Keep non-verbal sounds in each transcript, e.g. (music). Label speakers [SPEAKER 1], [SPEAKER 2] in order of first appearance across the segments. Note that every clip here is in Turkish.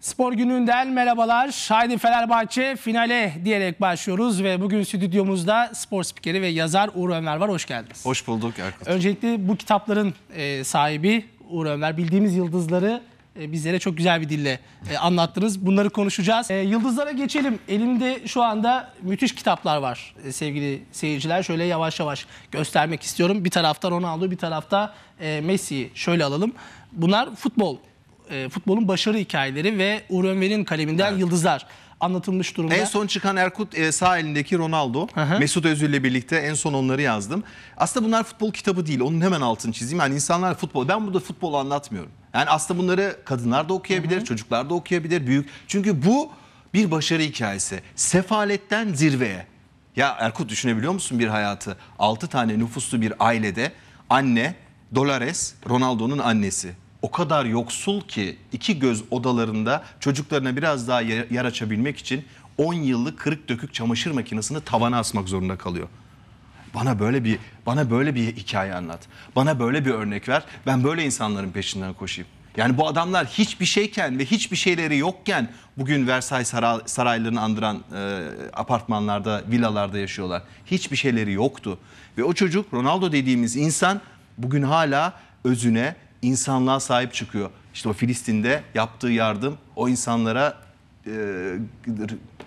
[SPEAKER 1] Spor gününden merhabalar. Haydi Fenerbahçe finale diyerek başlıyoruz ve bugün stüdyomuzda spor spikeri ve yazar Uğur Ömer var. Hoş geldiniz.
[SPEAKER 2] Hoş bulduk Erkut.
[SPEAKER 1] Öncelikle bu kitapların e, sahibi Uğur Ömer. Bildiğimiz yıldızları e, bizlere çok güzel bir dille e, anlattınız. Bunları konuşacağız. yıldızlara geçelim. Elimde şu anda müthiş kitaplar var sevgili seyirciler. Şöyle yavaş yavaş göstermek istiyorum. Bir tarafta Ronaldo, bir tarafta Messi'yi şöyle alalım. Bunlar futbol e, futbolun başarı hikayeleri ve Uğur Önver'in kaleminden evet. yıldızlar anlatılmış durumda. En son çıkan Erkut e, sağ
[SPEAKER 2] elindeki Ronaldo, hı hı. Mesut Özil ile birlikte en son onları yazdım. Aslında bunlar futbol kitabı değil. Onun hemen altını çizeyim. Yani insanlar futbol ben burada futbolu anlatmıyorum. Yani aslında bunları kadınlar da okuyabilir, hı hı. çocuklar da okuyabilir, büyük. Çünkü bu bir başarı hikayesi. Sefaletten zirveye. Ya Erkut düşünebiliyor musun bir hayatı? 6 tane nüfuslu bir ailede anne Dolores Ronaldo'nun annesi o kadar yoksul ki iki göz odalarında çocuklarına biraz daha yer, açabilmek için 10 yıllık kırık dökük çamaşır makinesini tavana asmak zorunda kalıyor. Bana böyle bir bana böyle bir hikaye anlat. Bana böyle bir örnek ver. Ben böyle insanların peşinden koşayım. Yani bu adamlar hiçbir şeyken ve hiçbir şeyleri yokken bugün Versailles saray, saraylarını andıran e, apartmanlarda, villalarda yaşıyorlar. Hiçbir şeyleri yoktu. Ve o çocuk Ronaldo dediğimiz insan bugün hala özüne, insanlığa sahip çıkıyor. İşte o Filistin'de yaptığı yardım o insanlara e,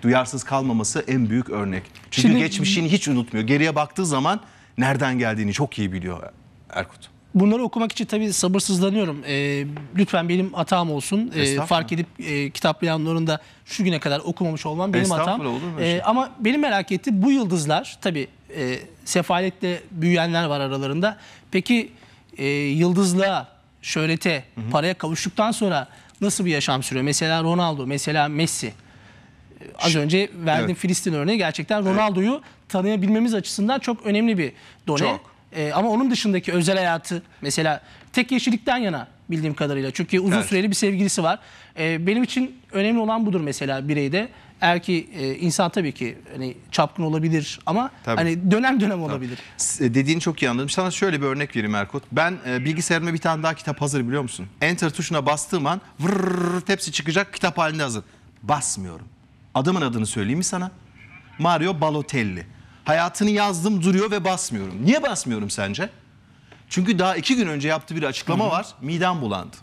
[SPEAKER 2] duyarsız kalmaması en büyük örnek. Çünkü Şimdi, geçmişini hiç unutmuyor. Geriye baktığı zaman nereden geldiğini çok iyi biliyor Erkut.
[SPEAKER 1] Bunları okumak için tabii sabırsızlanıyorum. E, lütfen benim hatam olsun. E, fark edip e, kitaplayanların da şu güne kadar okumamış olmam benim hatam. E, şey. ama benim merak ettiğim bu yıldızlar tabii e, sefaletle büyüyenler var aralarında. Peki e, yıldızlığa şöhrete, hı hı. paraya kavuştuktan sonra nasıl bir yaşam sürüyor? Mesela Ronaldo, mesela Messi. Ee, az önce verdiğim evet. Filistin örneği gerçekten Ronaldo'yu evet. tanıyabilmemiz açısından çok önemli bir done. Çok. Ee, ama onun dışındaki özel hayatı mesela tek yeşillikten yana bildiğim kadarıyla. Çünkü uzun evet. süreli bir sevgilisi var. E, benim için önemli olan budur mesela bireyde. Eğer ki e, insan tabii ki hani çapkın olabilir ama tabii. hani dönem dönem olabilir.
[SPEAKER 2] E, dediğini çok iyi anladım. Sana şöyle bir örnek vereyim Erkut. Ben e, bilgisayarıma bir tane daha kitap hazır biliyor musun? Enter tuşuna bastığım an vrrr tepsi çıkacak kitap halinde hazır. Basmıyorum. Adamın adını söyleyeyim mi sana? Mario Balotelli. Hayatını yazdım duruyor ve basmıyorum. Niye basmıyorum sence? Çünkü daha iki gün önce yaptığı bir açıklama var. Midem bulandı.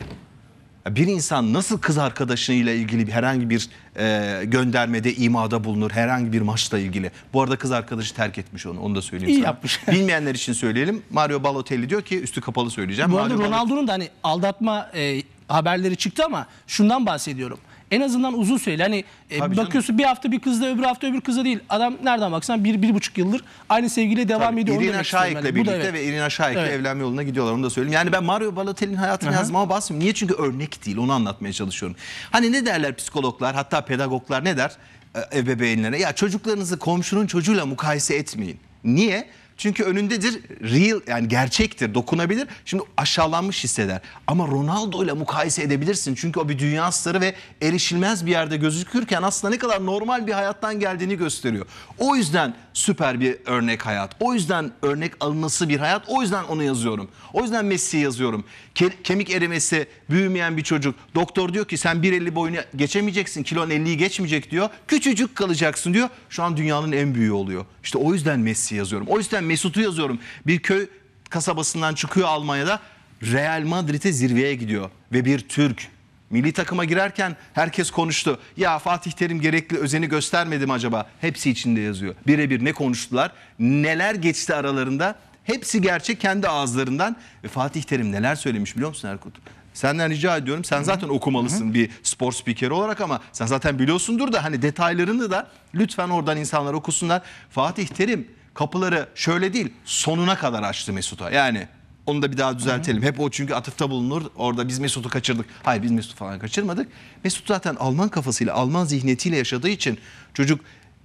[SPEAKER 2] Bir insan nasıl kız arkadaşıyla ilgili bir- herhangi bir e, göndermede, imada bulunur herhangi bir maçla ilgili. Bu arada kız arkadaşı terk etmiş onu, onu da söyleyeyim İyi sana. yapmış. (laughs) Bilmeyenler için söyleyelim. Mario Balotelli diyor ki, üstü kapalı söyleyeceğim. Bu arada Ronaldo'nun
[SPEAKER 1] da hani aldatma e, haberleri çıktı ama şundan bahsediyorum en azından uzun süreli. Hani e, bakıyorsun bir hafta bir kızla öbür hafta öbür kıza değil. Adam nereden baksan bir, bir buçuk yıldır aynı sevgiyle devam Tabii, ediyor. İrina Şahik'le hani birlikte da, evet. ve
[SPEAKER 2] İrina Şahik'le evet. evlenme yoluna gidiyorlar onu da söyleyeyim. Yani ben Mario Balotelli'nin hayatını Aha. yazmama basmıyorum. Niye? Çünkü örnek değil onu anlatmaya çalışıyorum. Hani ne derler psikologlar hatta pedagoglar ne der? E, ebeveynlere ya çocuklarınızı komşunun çocuğuyla mukayese etmeyin. Niye? Çünkü önündedir real yani gerçektir, dokunabilir. Şimdi aşağılanmış hisseder. Ama Ronaldo ile mukayese edebilirsin. Çünkü o bir dünya starı ve erişilmez bir yerde gözükürken aslında ne kadar normal bir hayattan geldiğini gösteriyor. O yüzden süper bir örnek hayat. O yüzden örnek alınması bir hayat. O yüzden onu yazıyorum. O yüzden Messi'yi yazıyorum. Ke kemik erimesi, büyümeyen bir çocuk. Doktor diyor ki sen 1.50 boyunu geçemeyeceksin. Kilon 50'yi geçmeyecek diyor. Küçücük kalacaksın diyor. Şu an dünyanın en büyüğü oluyor. İşte o yüzden Messi yazıyorum. O yüzden Mesut'u yazıyorum. Bir köy kasabasından çıkıyor Almanya'da. Real Madrid'e zirveye gidiyor ve bir Türk Milli takıma girerken herkes konuştu. Ya Fatih Terim gerekli özeni göstermedi mi acaba? Hepsi içinde yazıyor. Birebir ne konuştular? Neler geçti aralarında? Hepsi gerçek kendi ağızlarından. Ve Fatih Terim neler söylemiş biliyor musun Erkut? Senden rica ediyorum. Sen zaten okumalısın Hı -hı. bir spor spikeri olarak ama sen zaten biliyorsundur da hani detaylarını da lütfen oradan insanlar okusunlar. Fatih Terim kapıları şöyle değil sonuna kadar açtı Mesut'a. Yani onu da bir daha düzeltelim. Hı hı. Hep o çünkü atıfta bulunur. Orada biz Mesut'u kaçırdık. Hayır biz Mesut'u falan kaçırmadık. Mesut zaten Alman kafasıyla, Alman zihniyetiyle yaşadığı için çocuk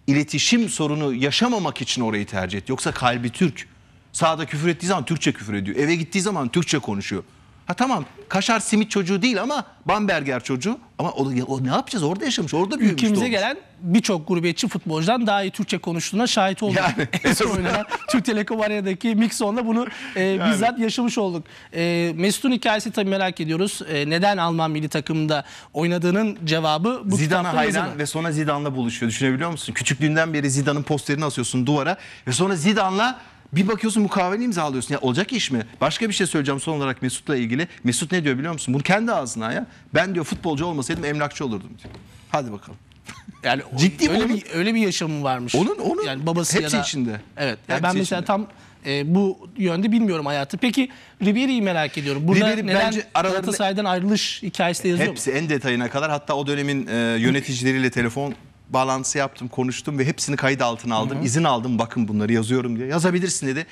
[SPEAKER 2] iletişim sorunu yaşamamak için orayı tercih etti. Yoksa kalbi Türk. Sağda küfür ettiği zaman Türkçe küfür ediyor. Eve gittiği zaman Türkçe konuşuyor. Ha tamam kaşar simit çocuğu değil ama Bamberger çocuğu. Ama o,
[SPEAKER 1] o ne yapacağız? Orada yaşamış, orada büyümüş. Ülkemize gelen birçok gurbetçi futbolcudan daha iyi Türkçe konuştuğuna şahit olduk. Yani, (laughs) en son oynanan Türk Telekom Arena'daki mixonda bunu e, yani. bizzat yaşamış olduk. E, Mesut'un hikayesi tabii merak ediyoruz. E, neden Alman milli takımda oynadığının cevabı bu Zidane'a hayran
[SPEAKER 2] ve sonra Zidane'la buluşuyor. Düşünebiliyor musun? Küçüklüğünden beri Zidane'ın posterini asıyorsun duvara ve sonra Zidane'la bir bakıyorsun mukavele imzalıyorsun. Ya olacak iş mi? Başka bir şey söyleyeceğim son olarak Mesut'la ilgili. Mesut ne diyor biliyor musun? Bunu kendi ağzına ya. Ben diyor futbolcu olmasaydım emlakçı
[SPEAKER 1] olurdum diyor. Hadi bakalım. (laughs) Yani ciddi öyle onun, bir öyle bir yaşamı varmış. Onun onun yani babası hepsi ya da, içinde. Evet. Yani ben mesela içinde. tam e, bu yönde bilmiyorum hayatı. Peki Ribery'i merak ediyorum. Burada Ribery neden bence aralarında, ayrılış hikayesi de yazıyor Hepsi
[SPEAKER 2] mu? en detayına kadar hatta o dönemin e, yöneticileriyle telefon bağlantısı yaptım, konuştum ve hepsini kayıt altına aldım. Hı hı. İzin aldım bakın bunları yazıyorum diye. Yazabilirsin dedi.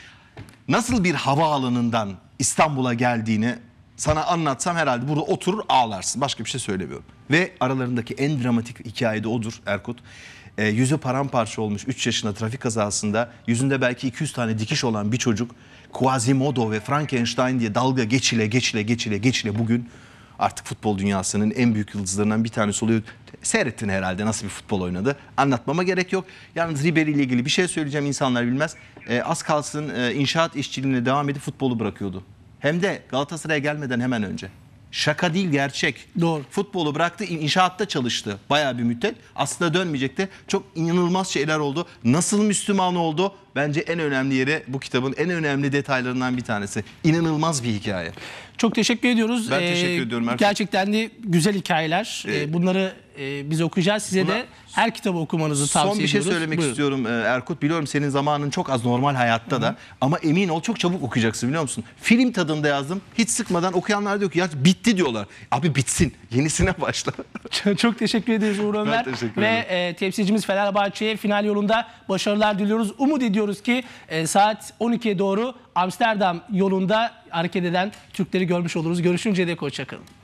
[SPEAKER 2] Nasıl bir hava alanından İstanbul'a geldiğini sana anlatsam herhalde burada oturur ağlarsın. Başka bir şey söylemiyorum. Ve aralarındaki en dramatik hikaye de odur Erkut. E, yüzü paramparça olmuş 3 yaşında trafik kazasında yüzünde belki 200 tane dikiş olan bir çocuk Quasimodo ve Frankenstein diye dalga geçile geçile geçile geçile bugün artık futbol dünyasının en büyük yıldızlarından bir tanesi oluyor. Seyrettin herhalde nasıl bir futbol oynadı. Anlatmama gerek yok. Yalnız Ribery ile ilgili bir şey söyleyeceğim insanlar bilmez. E, az kalsın e, inşaat işçiliğine devam edip futbolu bırakıyordu. Hem de Galatasaray'a gelmeden hemen önce. Şaka değil gerçek. Doğru. Futbolu bıraktı, inşaatta çalıştı bayağı bir müddet. Aslında dönmeyecekti. Çok inanılmaz şeyler oldu. Nasıl Müslüman oldu? bence en önemli yeri bu kitabın en önemli detaylarından bir tanesi. İnanılmaz
[SPEAKER 1] bir hikaye. Çok teşekkür ediyoruz. Ben ee, teşekkür ediyorum. Erkan. Gerçekten de güzel hikayeler. Ee, ee Bunları e, biz okuyacağız. Size de her kitabı okumanızı tavsiye ediyoruz. Son bir şey söylemek Buyurun.
[SPEAKER 2] istiyorum e, Erkut. Biliyorum senin zamanın çok az normal hayatta da. Ama emin ol çok çabuk okuyacaksın biliyor musun? Film tadında yazdım. Hiç sıkmadan okuyanlar diyor ki ya bitti diyorlar. Abi bitsin. Yenisine başla.
[SPEAKER 1] (laughs) Çok teşekkür ediyoruz Uğur Ömer. teşekkür Ve e, temsilcimiz Fenerbahçe'ye final yolunda başarılar diliyoruz. Umut ediyoruz diyoruz ki e, saat 12'ye doğru Amsterdam yolunda hareket eden Türkleri görmüş oluruz. Görüşünceye dek hoşçakalın.